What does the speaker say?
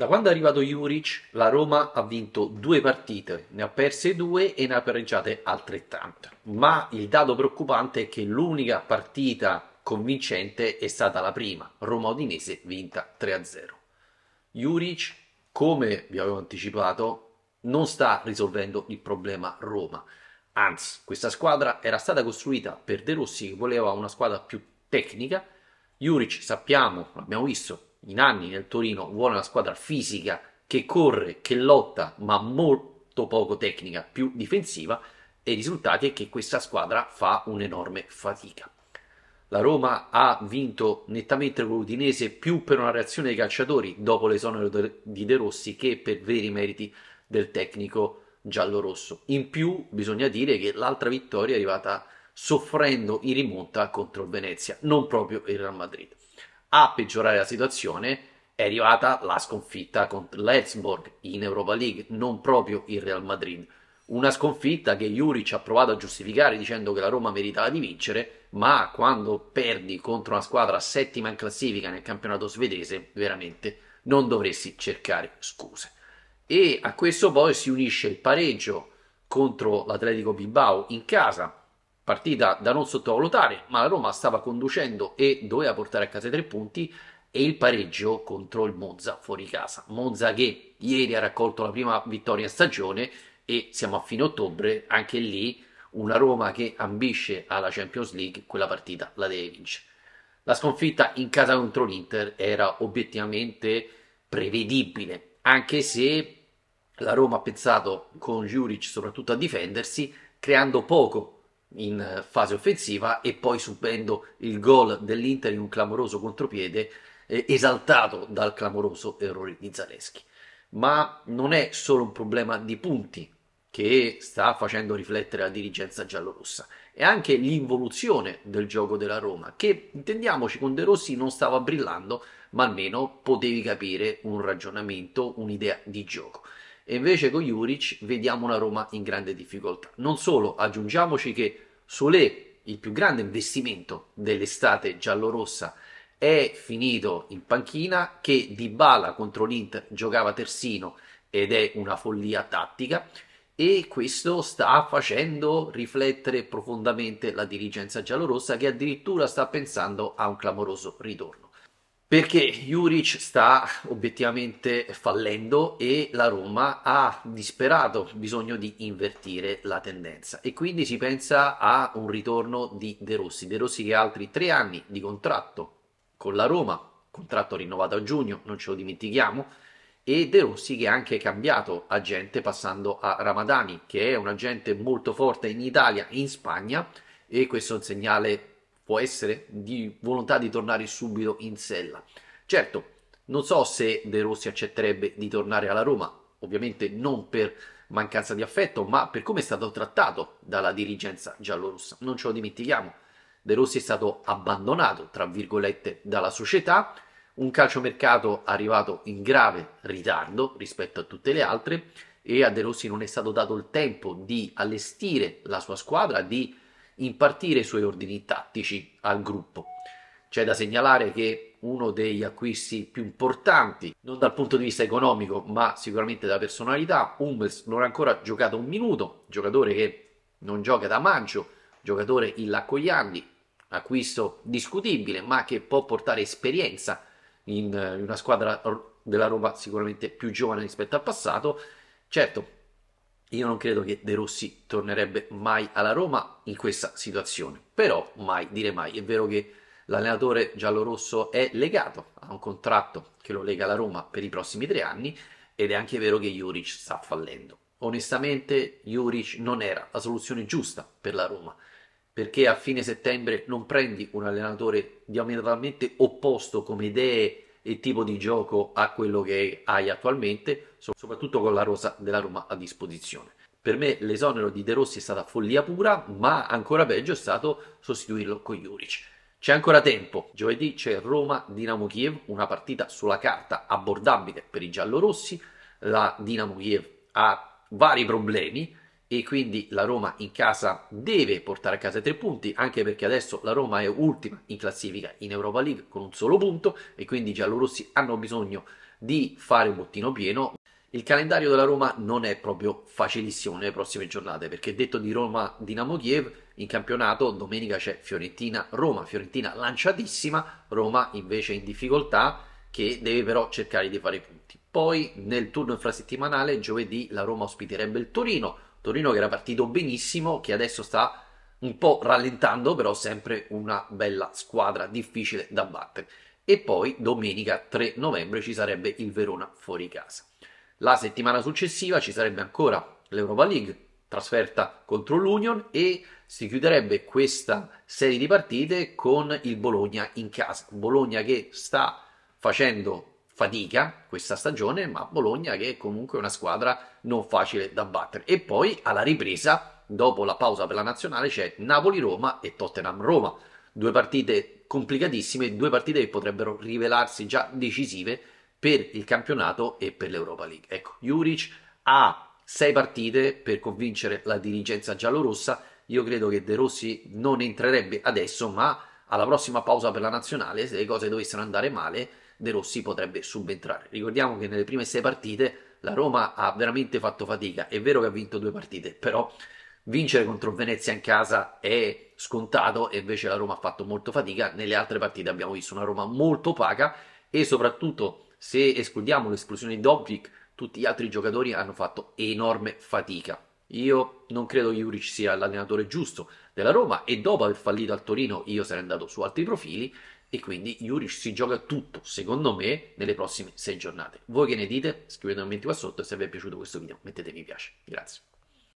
Da quando è arrivato Juric, la Roma ha vinto due partite, ne ha perse due e ne ha pareggiate altrettante. Ma il dato preoccupante è che l'unica partita convincente è stata la prima, Roma-Udinese vinta 3-0. Juric, come vi avevo anticipato, non sta risolvendo il problema Roma. Anzi, questa squadra era stata costruita per De Rossi che voleva una squadra più tecnica. Juric, sappiamo, l'abbiamo visto, in anni nel Torino vuole una squadra fisica che corre, che lotta, ma molto poco tecnica, più difensiva e i risultati è che questa squadra fa un'enorme fatica. La Roma ha vinto nettamente con l'Udinese più per una reazione dei calciatori dopo l'esonero di De Rossi che per veri meriti del tecnico giallorosso. In più bisogna dire che l'altra vittoria è arrivata soffrendo in rimonta contro il Venezia, non proprio il Real Madrid a peggiorare la situazione è arrivata la sconfitta contro l'Helsingborg in Europa League, non proprio il Real Madrid. Una sconfitta che Juric ha provato a giustificare dicendo che la Roma meritava di vincere, ma quando perdi contro una squadra settima in classifica nel campionato svedese, veramente non dovresti cercare scuse. E a questo poi si unisce il pareggio contro l'Atletico Bilbao in casa, partita da non sottovalutare, ma la Roma stava conducendo e doveva portare a casa i tre punti e il pareggio contro il Monza fuori casa. Monza che ieri ha raccolto la prima vittoria in stagione e siamo a fine ottobre, anche lì una Roma che ambisce alla Champions League, quella partita la deve vincere. La sconfitta in casa contro l'Inter era obiettivamente prevedibile, anche se la Roma ha pensato con Juric soprattutto a difendersi, creando poco in fase offensiva e poi subendo il gol dell'Inter in un clamoroso contropiede eh, esaltato dal clamoroso errore di Zaleschi. Ma non è solo un problema di punti che sta facendo riflettere la dirigenza giallorossa, è anche l'involuzione del gioco della Roma, che intendiamoci con De Rossi non stava brillando, ma almeno potevi capire un ragionamento, un'idea di gioco e invece con Juric vediamo una Roma in grande difficoltà. Non solo, aggiungiamoci che Sole, il più grande investimento dell'estate giallorossa, è finito in panchina, che di bala contro l'Inter giocava terzino ed è una follia tattica e questo sta facendo riflettere profondamente la dirigenza giallorossa che addirittura sta pensando a un clamoroso ritorno perché Juric sta obiettivamente fallendo e la Roma ha disperato bisogno di invertire la tendenza e quindi si pensa a un ritorno di De Rossi, De Rossi che ha altri tre anni di contratto con la Roma, contratto rinnovato a giugno, non ce lo dimentichiamo, e De Rossi che ha anche cambiato agente passando a Ramadani, che è un agente molto forte in Italia e in Spagna e questo è un segnale può essere di volontà di tornare subito in sella. Certo, non so se De Rossi accetterebbe di tornare alla Roma, ovviamente non per mancanza di affetto, ma per come è stato trattato dalla dirigenza giallorossa. Non ce lo dimentichiamo. De Rossi è stato abbandonato, tra virgolette, dalla società, un calciomercato arrivato in grave ritardo rispetto a tutte le altre e a De Rossi non è stato dato il tempo di allestire la sua squadra, di impartire i suoi ordini tattici al gruppo. C'è da segnalare che uno degli acquisti più importanti, non dal punto di vista economico, ma sicuramente dalla personalità, Hummels non ha ancora giocato un minuto, giocatore che non gioca da maggio, giocatore in illaccogliandi, acquisto discutibile, ma che può portare esperienza in, eh, in una squadra della Roma sicuramente più giovane rispetto al passato. Certo, io non credo che De Rossi tornerebbe mai alla Roma in questa situazione, però mai dire mai. È vero che l'allenatore giallorosso è legato a un contratto che lo lega alla Roma per i prossimi tre anni ed è anche vero che Juric sta fallendo. Onestamente Juric non era la soluzione giusta per la Roma, perché a fine settembre non prendi un allenatore diametralmente opposto come idee e tipo di gioco a quello che hai attualmente, soprattutto con la rosa della Roma a disposizione. Per me l'esonero di De Rossi è stata follia pura, ma ancora peggio è stato sostituirlo con Juric. C'è ancora tempo. Giovedì c'è Roma-Dinamo Kiev, una partita sulla carta abbordabile per i giallorossi. La Dinamo Kiev ha vari problemi, e quindi la Roma in casa deve portare a casa i tre punti, anche perché adesso la Roma è ultima in classifica in Europa League con un solo punto e quindi i giallorossi hanno bisogno di fare un bottino pieno. Il calendario della Roma non è proprio facilissimo nelle prossime giornate, perché detto di Roma Dinamo Kiev, in campionato domenica c'è Fiorentina Roma, Fiorentina lanciatissima, Roma invece in difficoltà che deve però cercare di fare i punti. Poi nel turno infrasettimanale giovedì la Roma ospiterebbe il Torino Torino che era partito benissimo, che adesso sta un po' rallentando, però sempre una bella squadra difficile da battere. E poi domenica 3 novembre ci sarebbe il Verona fuori casa. La settimana successiva ci sarebbe ancora l'Europa League, trasferta contro l'Union e si chiuderebbe questa serie di partite con il Bologna in casa. Bologna che sta facendo fatica questa stagione, ma Bologna che è comunque una squadra non facile da battere. E poi alla ripresa, dopo la pausa per la nazionale, c'è Napoli-Roma e Tottenham-Roma. Due partite complicatissime, due partite che potrebbero rivelarsi già decisive per il campionato e per l'Europa League. Ecco, Juric ha sei partite per convincere la dirigenza giallorossa. Io credo che De Rossi non entrerebbe adesso, ma alla prossima pausa per la nazionale, se le cose dovessero andare male, De Rossi potrebbe subentrare. Ricordiamo che nelle prime sei partite la Roma ha veramente fatto fatica. È vero che ha vinto due partite, però vincere contro Venezia in casa è scontato e invece la Roma ha fatto molto fatica. Nelle altre partite abbiamo visto una Roma molto opaca e soprattutto se escludiamo l'esclusione di Dobbik, tutti gli altri giocatori hanno fatto enorme fatica. Io non credo Juric sia l'allenatore giusto della Roma e dopo aver fallito al Torino io sarei andato su altri profili e quindi Juric si gioca tutto, secondo me, nelle prossime 6 giornate. Voi che ne dite? Scrivete un commento qua sotto e se vi è piaciuto questo video mettete mi piace. Grazie.